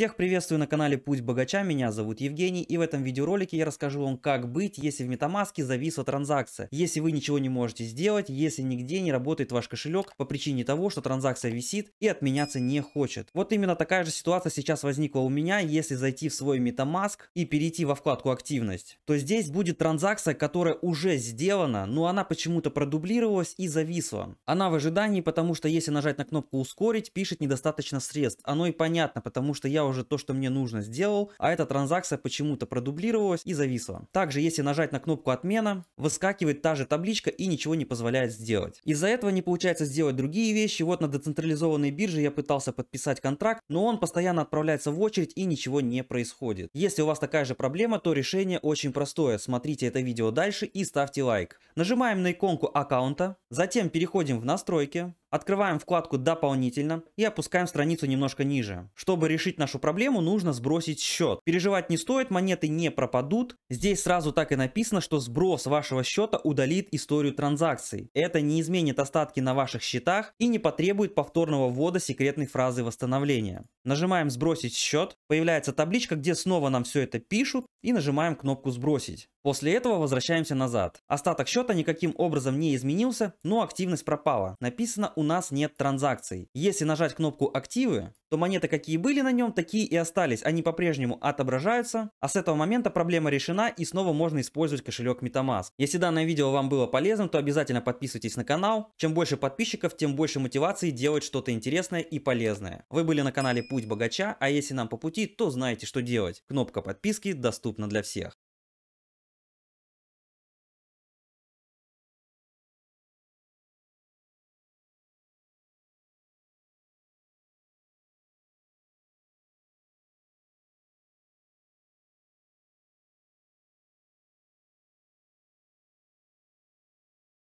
Всех приветствую на канале Путь Богача, меня зовут Евгений и в этом видеоролике я расскажу вам как быть, если в MetaMask зависла транзакция, если вы ничего не можете сделать, если нигде не работает ваш кошелек по причине того, что транзакция висит и отменяться не хочет. Вот именно такая же ситуация сейчас возникла у меня, если зайти в свой MetaMask и перейти во вкладку активность, то здесь будет транзакция, которая уже сделана, но она почему-то продублировалась и зависла. Она в ожидании, потому что если нажать на кнопку ускорить, пишет недостаточно средств, оно и понятно, потому что я уже уже то, что мне нужно, сделал, а эта транзакция почему-то продублировалась и зависла. Также, если нажать на кнопку «Отмена», выскакивает та же табличка и ничего не позволяет сделать. Из-за этого не получается сделать другие вещи. Вот на децентрализованной бирже я пытался подписать контракт, но он постоянно отправляется в очередь и ничего не происходит. Если у вас такая же проблема, то решение очень простое. Смотрите это видео дальше и ставьте лайк. Нажимаем на иконку аккаунта, затем переходим в настройки, Открываем вкладку «Дополнительно» и опускаем страницу немножко ниже. Чтобы решить нашу проблему, нужно сбросить счет. Переживать не стоит, монеты не пропадут. Здесь сразу так и написано, что сброс вашего счета удалит историю транзакций. Это не изменит остатки на ваших счетах и не потребует повторного ввода секретной фразы восстановления. Нажимаем «Сбросить счет». Появляется табличка, где снова нам все это пишут и нажимаем кнопку «Сбросить». После этого возвращаемся назад. Остаток счета никаким образом не изменился, но активность пропала. Написано у нас нет транзакций. Если нажать кнопку активы, то монеты какие были на нем, такие и остались. Они по-прежнему отображаются. А с этого момента проблема решена и снова можно использовать кошелек MetaMask. Если данное видео вам было полезным, то обязательно подписывайтесь на канал. Чем больше подписчиков, тем больше мотивации делать что-то интересное и полезное. Вы были на канале Путь Богача, а если нам по пути, то знаете, что делать. Кнопка подписки доступна для всех.